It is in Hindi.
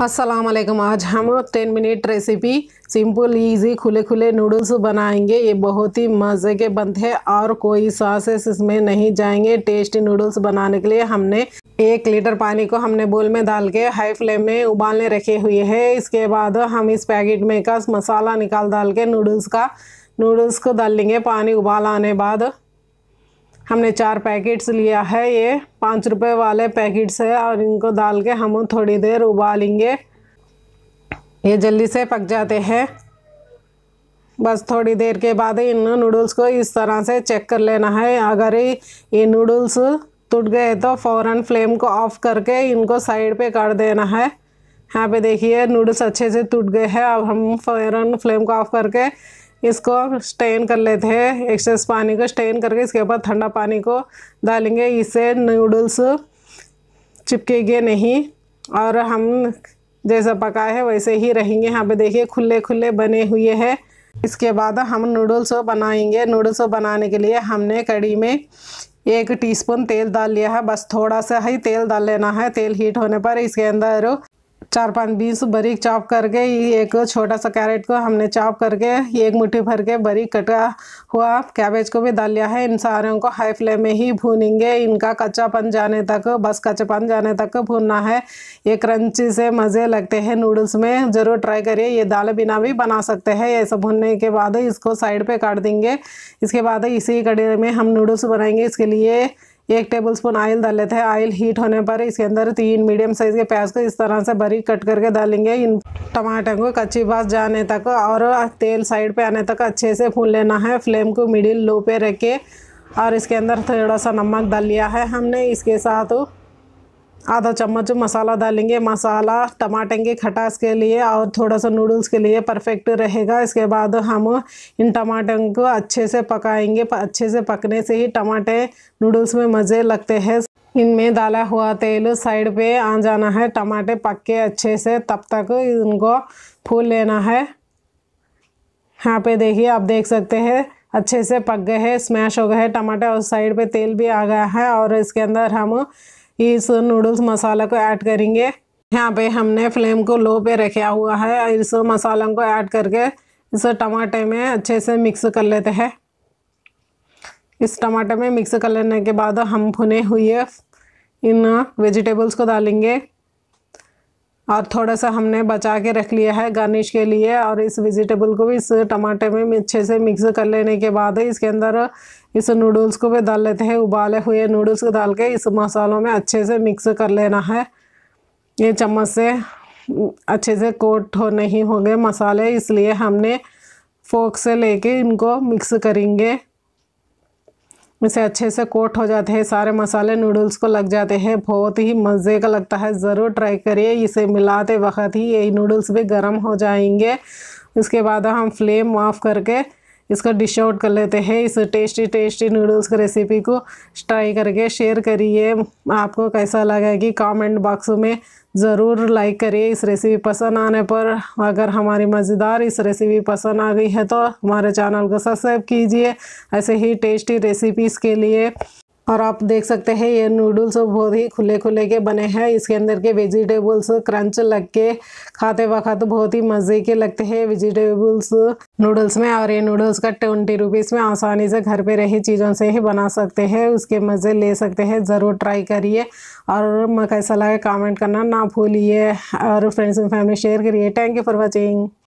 असलम आज हम ten minute recipe simple easy खुले खुले नूडल्स बनाएंगे ये बहुत ही मज़े के बनते हैं और कोई सॉसेस इसमें नहीं जाएंगे टेस्टी नूडल्स बनाने के लिए हमने एक लीटर पानी को हमने बोल में डाल के हाई फ्लेम में उबालने रखे हुए है इसके बाद हम इस पैकेट में का मसाला निकाल डाल के नूडल्स का नूडल्स को डाल लेंगे पानी उबाल आने बाद हमने चार पैकेट्स लिया है ये पाँच रुपए वाले पैकेट्स है और इनको डाल के हम थोड़ी देर उबालेंगे ये जल्दी से पक जाते हैं बस थोड़ी देर के बाद इन नूडल्स को इस तरह से चेक कर लेना है अगर ये नूडल्स टूट गए तो फ़ौरन फ्लेम को ऑफ़ करके इनको साइड पे कर देना है यहाँ पे देखिए नूडल्स अच्छे से टूट गए हैं अब हम फ़ौरन फ्लेम को ऑफ़ करके इसको स्टेन कर लेते हैं एक्सेस पानी को स्टेन करके इसके बाद ठंडा पानी को डालेंगे इससे नूडल्स चिपकेंगे नहीं और हम जैसा पकाए है वैसे ही रहेंगे यहाँ पे देखिए खुले खुले बने हुए हैं इसके बाद हम नूडल्स बनाएंगे नूडल्स बनाने के लिए हमने कड़ी में एक टीस्पून तेल डाल लिया है बस थोड़ा सा ही तेल डाल लेना है तेल हीट होने पर इसके अंदर चार पाँच बीस बारीक चॉप करके ये एक छोटा सा कैरेट को हमने चॉप करके ये एक मुट्ठी भर के बारीक कटा हुआ कैबेज को भी डाल लिया है इन सारों को हाई फ्लेम में ही भूनेंगे इनका कच्चापन जाने तक बस कच्चापन जाने तक भूनना है ये क्रंची से मज़े लगते हैं नूडल्स में ज़रूर ट्राई करिए ये दाल बिना भी बना सकते हैं ये सब भूनने के बाद इसको साइड पर काट देंगे इसके बाद इसी कड़े में हम नूडल्स बनाएंगे इसके लिए एक टेबल स्पून ऑयल डाल लेते हैं ऑयल हीट होने पर इसके अंदर तीन मीडियम साइज़ के प्याज को इस तरह से बरी कट करके डालेंगे इन टमाटर को कच्ची बास जाने तक और तेल साइड पे आने तक अच्छे से भून लेना है फ्लेम को मिडिल लो पे रख के और इसके अंदर थोड़ा सा नमक डाल लिया है हमने इसके साथ आधा चम्मच मसाला डालेंगे मसाला टमाटेंगे खटास के लिए और थोड़ा सा नूडल्स के लिए परफेक्ट रहेगा इसके बाद हम इन टमाटों को अच्छे से पकाएंगे अच्छे से पकने से ही टमाटे नूडल्स में मज़े लगते हैं इनमें डाला हुआ तेल साइड पे आ जाना है टमाटे पक के अच्छे से तब तक इनको फूल लेना है यहाँ पे देखिए आप देख सकते हैं अच्छे से पक गए हैं स्मैश हो गए हैं टमाटे और साइड पे तेल भी आ गया है और इसके अंदर हम इस नूडल्स मसाला को ऐड करेंगे यहाँ पे हमने फ्लेम को लो पे रखा हुआ है इस मसाला को ऐड करके इस टमाटे में अच्छे से मिक्स कर लेते हैं इस टमाटे में मिक्स कर लेने के बाद हम भुने हुए इन वेजिटेबल्स को डालेंगे और थोड़ा सा हमने बचा के रख लिया है गार्निश के लिए और इस वेजिटेबल को भी इस टमाटे में अच्छे से मिक्स कर लेने के बाद इसके अंदर इस नूडल्स को भी डाल लेते हैं उबाले हुए नूडल्स को डाल के इस मसालों में अच्छे से मिक्स कर लेना है ये चम्मच से अच्छे से कोट हो नहीं हो गए मसाले इसलिए हमने फोक से लेके इनको मिक्स करेंगे इसे अच्छे से कोट हो जाते हैं सारे मसाले नूडल्स को लग जाते हैं बहुत ही मज़े का लगता है ज़रूर ट्राई करिए इसे मिलाते वक्त ही यही नूडल्स भी गर्म हो जाएंगे उसके बाद हम फ्लेम ऑफ करके इसका डिश आउट कर लेते हैं इस टेस्टी टेस्टी नूडल्स की रेसिपी को ट्राई करके शेयर करिए आपको कैसा लगा कि कमेंट बॉक्स में ज़रूर लाइक करिए इस रेसिपी पसंद आने पर अगर हमारी मज़ेदार इस रेसिपी पसंद आ गई है तो हमारे चैनल को सब्सक्राइब कीजिए ऐसे ही टेस्टी रेसिपीज़ के लिए और आप देख सकते हैं ये नूडल्स बहुत ही खुले खुले के बने हैं इसके अंदर के वेजिटेबल्स क्रंच लग के खाते वक्त बहुत ही मज़े के लगते हैं वेजिटेबल्स नूडल्स में और ये नूडल्स का ट्वेंटी रुपीज़ में आसानी से घर पे रही चीज़ों से ही बना सकते हैं उसके मज़े ले सकते हैं ज़रूर ट्राई करिए और मैं कैसा लगा कमेंट करना ना भूलिए और फ्रेंड्स एंड फैमिली शेयर करिए थैंक यू फॉर वॉचिंग